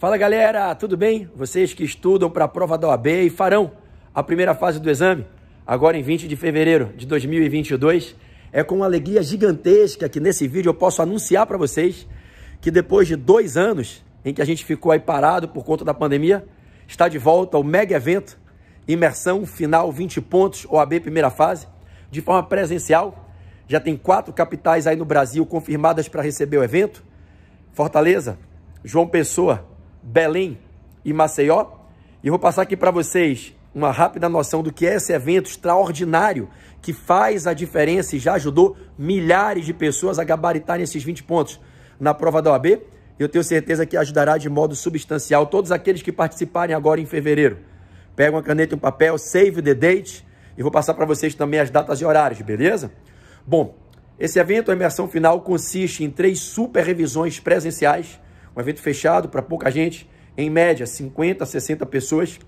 Fala galera, tudo bem? Vocês que estudam para a prova da OAB e farão a primeira fase do exame, agora em 20 de fevereiro de 2022, é com uma alegria gigantesca que nesse vídeo eu posso anunciar para vocês que depois de dois anos em que a gente ficou aí parado por conta da pandemia, está de volta o mega evento Imersão Final 20 Pontos OAB Primeira Fase, de forma presencial. Já tem quatro capitais aí no Brasil confirmadas para receber o evento: Fortaleza, João Pessoa, Belém e Maceió. E vou passar aqui para vocês uma rápida noção do que é esse evento extraordinário que faz a diferença e já ajudou milhares de pessoas a gabaritarem esses 20 pontos na prova da OAB. Eu tenho certeza que ajudará de modo substancial todos aqueles que participarem agora em fevereiro. Pega uma caneta e um papel, save the date e vou passar para vocês também as datas e horários, beleza? Bom, esse evento, a imersão final, consiste em três super revisões presenciais evento fechado para pouca gente, em média 50 60 pessoas.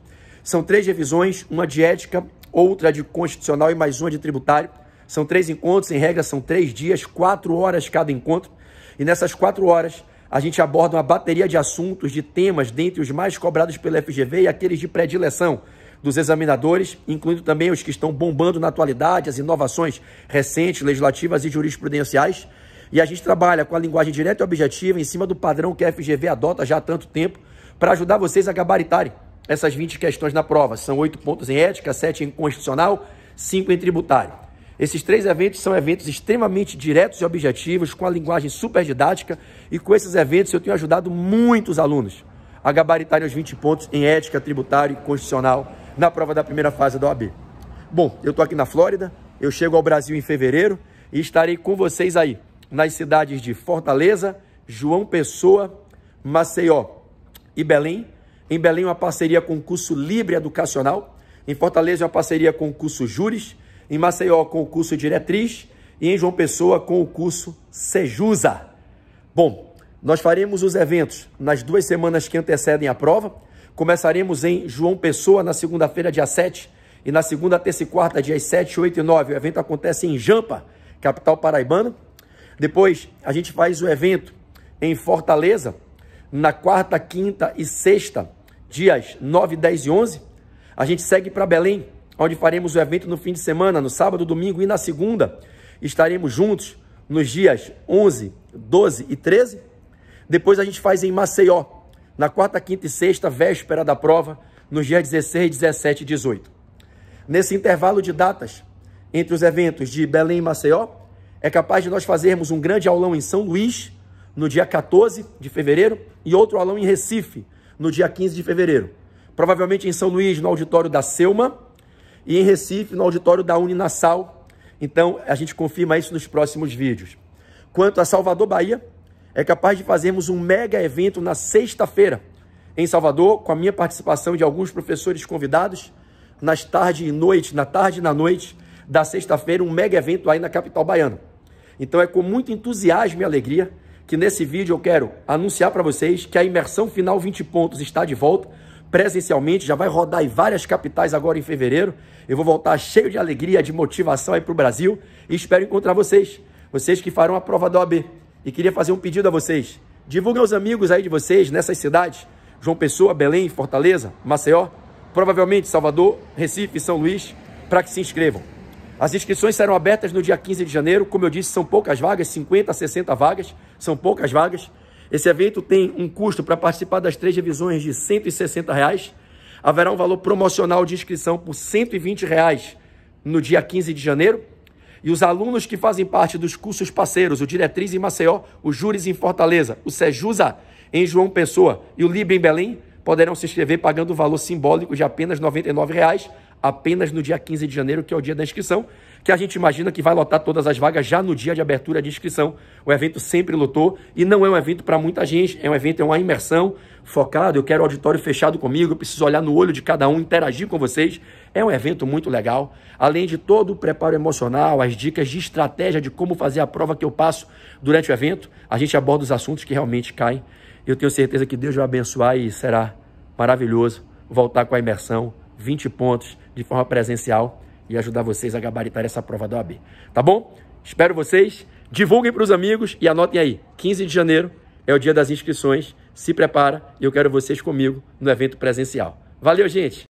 São três revisões, uma de ética, outra de constitucional e mais uma de tributário. São três encontros, em regra são três dias, quatro horas cada encontro. E nessas quatro horas a gente aborda uma bateria de assuntos, de temas, dentre os mais cobrados pela FGV e aqueles de predileção dos examinadores, incluindo também os que estão bombando na atualidade, as inovações recentes, legislativas e jurisprudenciais. E a gente trabalha com a linguagem direta e objetiva em cima do padrão que a FGV adota já há tanto tempo para ajudar vocês a gabaritarem essas 20 questões na prova. São 8 pontos em ética, 7 em constitucional, 5 em tributário. Esses três eventos são eventos extremamente diretos e objetivos, com a linguagem super didática, e com esses eventos eu tenho ajudado muitos alunos a gabaritarem os 20 pontos em ética, tributário e constitucional na prova da primeira fase da OAB. Bom, eu estou aqui na Flórida, eu chego ao Brasil em fevereiro e estarei com vocês aí nas cidades de Fortaleza, João Pessoa, Maceió e Belém. Em Belém, uma parceria com o curso Libre Educacional. Em Fortaleza, uma parceria com o curso Júris. Em Maceió, com o curso Diretriz. E em João Pessoa, com o curso Sejusa. Bom, nós faremos os eventos nas duas semanas que antecedem a prova. Começaremos em João Pessoa, na segunda-feira, dia 7. E na segunda, terça e quarta, dias 7, 8 e 9. O evento acontece em Jampa, capital paraibana. Depois a gente faz o evento em Fortaleza, na quarta, quinta e sexta, dias 9, 10 e 11. A gente segue para Belém, onde faremos o evento no fim de semana, no sábado, domingo e na segunda. Estaremos juntos nos dias 11, 12 e 13. Depois a gente faz em Maceió, na quarta, quinta e sexta, véspera da prova, nos dias 16, 17 e 18. Nesse intervalo de datas, entre os eventos de Belém e Maceió, é capaz de nós fazermos um grande aulão em São Luís, no dia 14 de fevereiro, e outro aulão em Recife, no dia 15 de fevereiro. Provavelmente em São Luís, no auditório da Selma, e em Recife, no auditório da Uninassal. Então, a gente confirma isso nos próximos vídeos. Quanto a Salvador, Bahia, é capaz de fazermos um mega evento na sexta-feira, em Salvador, com a minha participação de alguns professores convidados, nas tardes e noites, na tarde e na noite da sexta-feira, um mega evento aí na capital baiana. Então é com muito entusiasmo e alegria que nesse vídeo eu quero anunciar para vocês que a imersão final 20 pontos está de volta presencialmente, já vai rodar em várias capitais agora em fevereiro. Eu vou voltar cheio de alegria, de motivação aí para o Brasil e espero encontrar vocês, vocês que farão a prova da OAB. E queria fazer um pedido a vocês, divulguem aos amigos aí de vocês nessas cidades, João Pessoa, Belém, Fortaleza, Maceió, provavelmente Salvador, Recife, São Luís, para que se inscrevam. As inscrições serão abertas no dia 15 de janeiro. Como eu disse, são poucas vagas, 50 a 60 vagas, são poucas vagas. Esse evento tem um custo para participar das três revisões de R$ 160. Reais. Haverá um valor promocional de inscrição por R$ 120 reais no dia 15 de janeiro. E os alunos que fazem parte dos cursos parceiros, o Diretriz em Maceió, o Júris em Fortaleza, o Sejusa em João Pessoa e o Lib em Belém, poderão se inscrever pagando o valor simbólico de apenas R$ 99,00 apenas no dia 15 de janeiro, que é o dia da inscrição, que a gente imagina que vai lotar todas as vagas já no dia de abertura de inscrição. O evento sempre lotou e não é um evento para muita gente, é um evento, é uma imersão focada. Eu quero auditório fechado comigo, eu preciso olhar no olho de cada um, interagir com vocês. É um evento muito legal. Além de todo o preparo emocional, as dicas de estratégia de como fazer a prova que eu passo durante o evento, a gente aborda os assuntos que realmente caem. Eu tenho certeza que Deus vai abençoar e será maravilhoso voltar com a imersão 20 pontos de forma presencial e ajudar vocês a gabaritar essa prova da OAB. Tá bom? Espero vocês. Divulguem para os amigos e anotem aí. 15 de janeiro é o dia das inscrições. Se prepara e eu quero vocês comigo no evento presencial. Valeu, gente!